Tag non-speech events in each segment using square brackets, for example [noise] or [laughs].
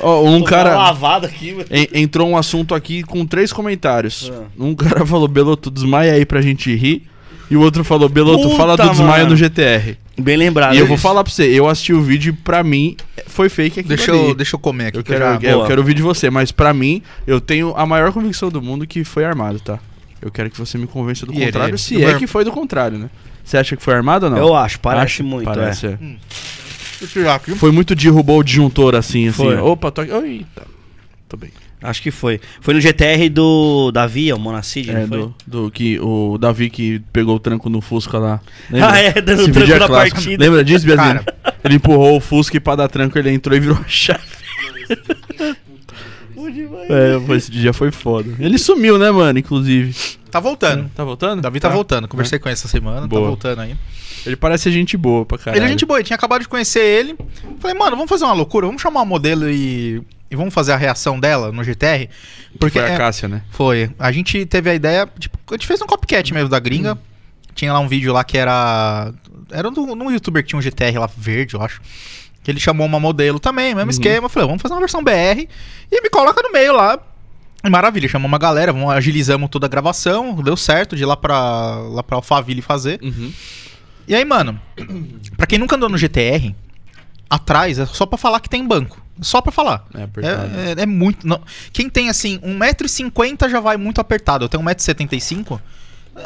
um cara. lavado aqui, entrou um assunto aqui com três comentários. Ah. Um cara [laughs] falou, Beloto, desmaia aí pra gente rir. E o outro falou, Beloto, Puta, fala do desmaio mano. no GTR. Bem lembrado. e eu é vou falar pra você, eu assisti o vídeo e pra mim eh, foi fake aqui. Deixa eu, deixa eu comer aqui. Eu quero, já- vídeo eu quero ouvir de você, mas pra mim, eu tenho a maior convicção do mundo que foi armado, tá? Eu quero que você me convença do E ele- contrário, se é que foi do contrário, né? Você acha que foi armado ou não? Eu acho, parece Acho- muito, é. Parece, é. hum. Foi muito de o disjuntor assim, assim. Foi. Opa, tô aqui. Eita, tô bem. Acho que foi. Foi no GTR do Davi, é o Monacid, é, não foi? Do, do, que, o Davi que pegou o tranco no Fusca lá. Lembra? Ah, é, dando Esse tranco é na clássico. partida. Lembra disso, Biazinho? Ele empurrou o Fusca e pra dar tranco ele entrou e virou a chave. é, é esse dia foi foda. Ele sumiu, né, mano? Inclusive. Tá voltando. É, tá voltando? Davi tá, tá voltando. Conversei é. com ele essa semana, tá Boa. tá voltando aí. Ele parece gente boa pra caralho. Ele é gente boa, eu tinha acabado de conhecer ele. Falei, mano, vamos fazer uma loucura, vamos chamar uma modelo e, e vamos fazer a reação dela no GTR. Porque foi a é, Cássia, né? Foi. A gente teve a ideia, tipo, a gente fez um copycat mesmo da gringa. Hum. Tinha lá um vídeo lá que era. Era num, youtuber que tinha um GTR lá verde, eu acho. Que ele chamou uma modelo também, mesmo uhum. esquema. Eu falei, vamos fazer uma versão BR e me coloca no meio lá. Maravilha, chamou uma galera, vamos, agilizamos toda a gravação, deu certo de ir lá pra, lá pra Alphaville fazer. Uhum. E aí, mano, pra quem nunca andou no GTR, atrás é só pra falar que tem banco. Só pra falar. É, é, é, é muito. Não. Quem tem assim, 1,50m já vai muito apertado. Eu tenho 1,75m.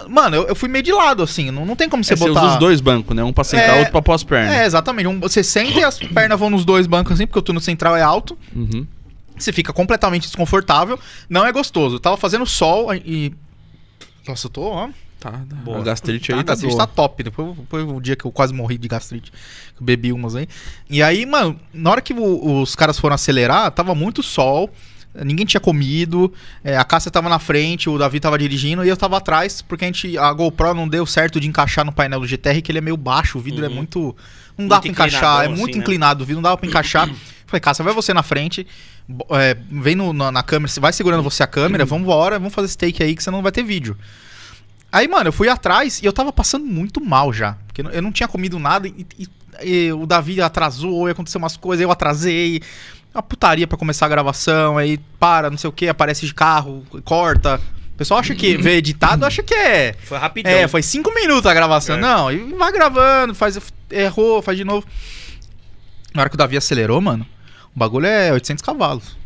Mano, eu, eu, fui meio de lado, assim. Não, não tem como você é, botar. Você usa os dois bancos, né? Um pra sentar, é... outro pra pôr as pernas. É, exatamente. Um, você senta e as pernas vão nos dois bancos, assim, porque o turno central é alto. Uhum. Você fica completamente desconfortável. Não é gostoso. Eu tava fazendo sol e. Nossa, eu tô, ó tá. Boa. A gastrite aí. Tá, tá top. Depois foi um dia que eu quase morri de gastrite. Bebi umas aí. E aí, mano, na hora que o, os caras foram acelerar, tava muito sol. Ninguém tinha comido, é, a Cássia tava na frente, o Davi tava dirigindo e eu tava atrás, porque a gente a GoPro não deu certo de encaixar no painel do GTR, que ele é meio baixo, o vidro é uhum. é muito. Não muito dá pra encaixar, é muito assim, né? inclinado, né? o vidro não dá pra encaixar. [clears throat] Falei, Cássia, vai você na frente, é, vem no, na, na câmera, vai segurando você a câmera, uhum. vamos embora, vamos fazer esse take aí que você não vai ter vídeo. Aí, mano, eu fui atrás e eu tava passando muito mal já. Porque eu não tinha comido nada e, e, e o Davi atrasou, e aconteceu umas coisas, eu atrasei. Uma putaria pra começar a gravação, aí para, não sei o que, aparece de carro, corta. O pessoal acha que vê editado, acha que é. Foi rapidão. É, foi cinco minutos a gravação. É. Não, e vai gravando, faz. Errou, faz de novo. Na hora que o Davi acelerou, mano, o bagulho é 800 cavalos.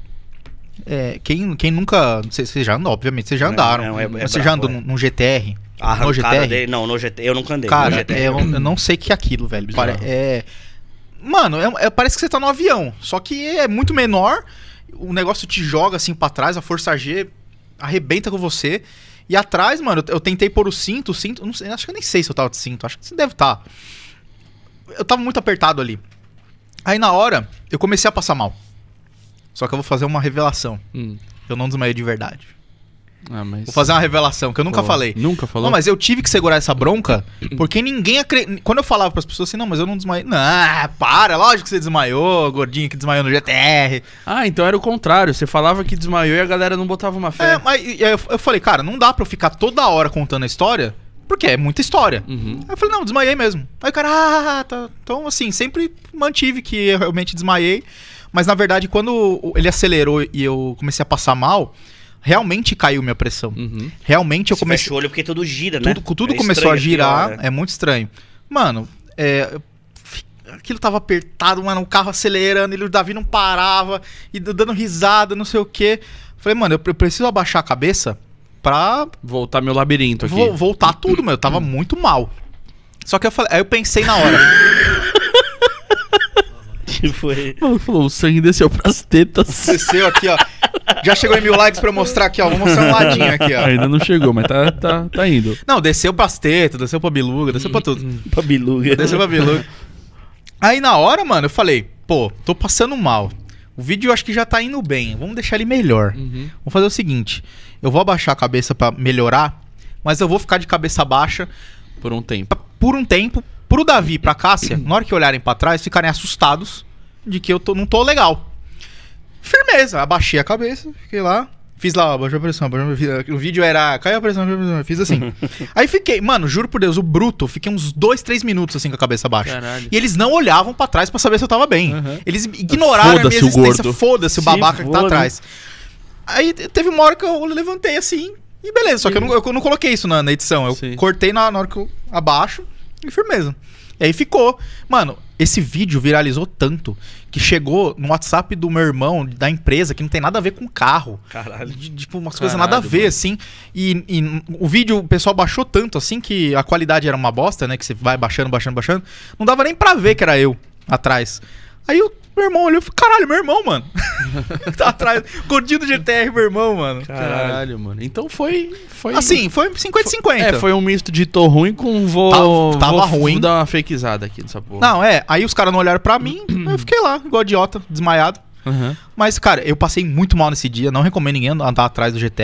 É, quem, quem nunca. Vocês já andam, obviamente, vocês já andaram. Não, é, é, você já andou é. num, num GTR? A no GTR? Dele, não, no GTR eu nunca andei. Cara, GTR, eu, é eu, não sei que é aquilo, velho. é. Mano, é parece que você tá no avião. Só que é muito menor. O negócio te joga assim para trás, a força G arrebenta com você. E atrás, mano, eu, eu tentei pôr o cinto, o cinto. Não sei, acho que eu nem sei se eu tava de cinto, acho que você deve estar. Tá. Eu tava muito apertado ali. Aí na hora, eu comecei a passar mal. Só que eu vou fazer uma revelação. Hum. Eu não desmaiei de verdade. Ah, mas... Vou fazer uma revelação que eu nunca Pô, falei. Nunca falou? Não, mas eu tive que segurar essa bronca porque ninguém acredita. Quando eu falava para as pessoas assim, não, mas eu não desmaiei. Não, ah, para, lógico que você desmaiou, gordinho que desmaiou no GTR. Ah, então era o contrário. Você falava que desmaiou e a galera não botava uma fé. É, mas eu, eu falei, cara, não dá para eu ficar toda hora contando a história porque é muita história. Uhum. Aí eu falei, não, desmaiei mesmo. Aí o cara, ah, ah, ah tá. Então, assim, sempre mantive que eu realmente desmaiei. Mas na verdade, quando ele acelerou e eu comecei a passar mal, realmente caiu minha pressão. Uhum. Realmente eu Se comecei. Fecha o olho porque tudo gira, né? Tudo, tudo é começou a é girar, pior, né? é muito estranho. Mano, é, aquilo tava apertado, mano, o carro acelerando, ele, o Davi não parava, e dando risada, não sei o quê. Falei, mano, eu preciso abaixar a cabeça pra. Voltar meu labirinto aqui. Vo voltar tudo, mano. Eu tava muito mal. Só que eu falei. Aí eu pensei na hora que foi. Mano, falou, o sangue desceu pras tetas. Desceu aqui, ó. Já chegou em mil likes pra eu mostrar aqui, ó. Vou mostrar um ladinho aqui, ó. Ainda não chegou, mas tá, tá, tá indo. Não, desceu pras tetas, desceu pra biluga, desceu pra tudo. [laughs] pra biluga. Desceu pra biluga. Aí na hora, mano, eu falei, pô, tô passando mal. O vídeo eu acho que já tá indo bem. Vamos deixar ele melhor. Uhum. Vamos fazer o seguinte: eu vou abaixar a cabeça para melhorar, mas eu vou ficar de cabeça baixa. Por um tempo. Por um tempo. Pro Davi e pra Cássia, na hora que olharem para trás, ficarem assustados de que eu tô, não tô legal. Firmeza, abaixei a cabeça, fiquei lá, Fiz lá, ó, baixou a pressão, baixou a pressão. O vídeo era, caiu a pressão, a pressão. Fiz assim. [laughs] Aí fiquei, mano, juro por Deus, o bruto, fiquei uns dois, três minutos assim com a cabeça baixa. Caralho. E eles não olhavam para trás para saber se eu tava bem. Uhum. Eles ignoraram foda a minha existência. Foda-se o babaca que tá atrás. Aí teve uma hora que eu levantei assim, e beleza, só que eu não, eu não coloquei isso na, na edição. Eu Sim. cortei na, na hora que eu abaixo e firmeza. E aí ficou. Mano, esse vídeo viralizou tanto que chegou no WhatsApp do meu irmão, da empresa, que não tem nada a ver com carro. Caralho. De, tipo, umas coisas nada a ver, mano. assim. E, e, o vídeo, o pessoal baixou tanto, assim, que a qualidade era uma bosta, né? Que você vai baixando, baixando, baixando. Não dava nem pra ver que era eu atrás. Aí eu meu irmão olhou e falou: caralho, meu irmão, mano. [laughs] tá atrás. Gordinho do GTR, meu irmão, mano. Caralho, mano. Então foi. foi assim, foi 50-50. É, foi um misto de tô ruim com vou. Tava, tava vou, ruim. Vou dar uma fakezada aqui nessa porra. Não, é. Aí os caras não olharam pra mim, eu fiquei lá, igual idiota, desmaiado. Uhum. Mas, cara, eu passei muito mal nesse dia. Não recomendo ninguém andar atrás do GTR.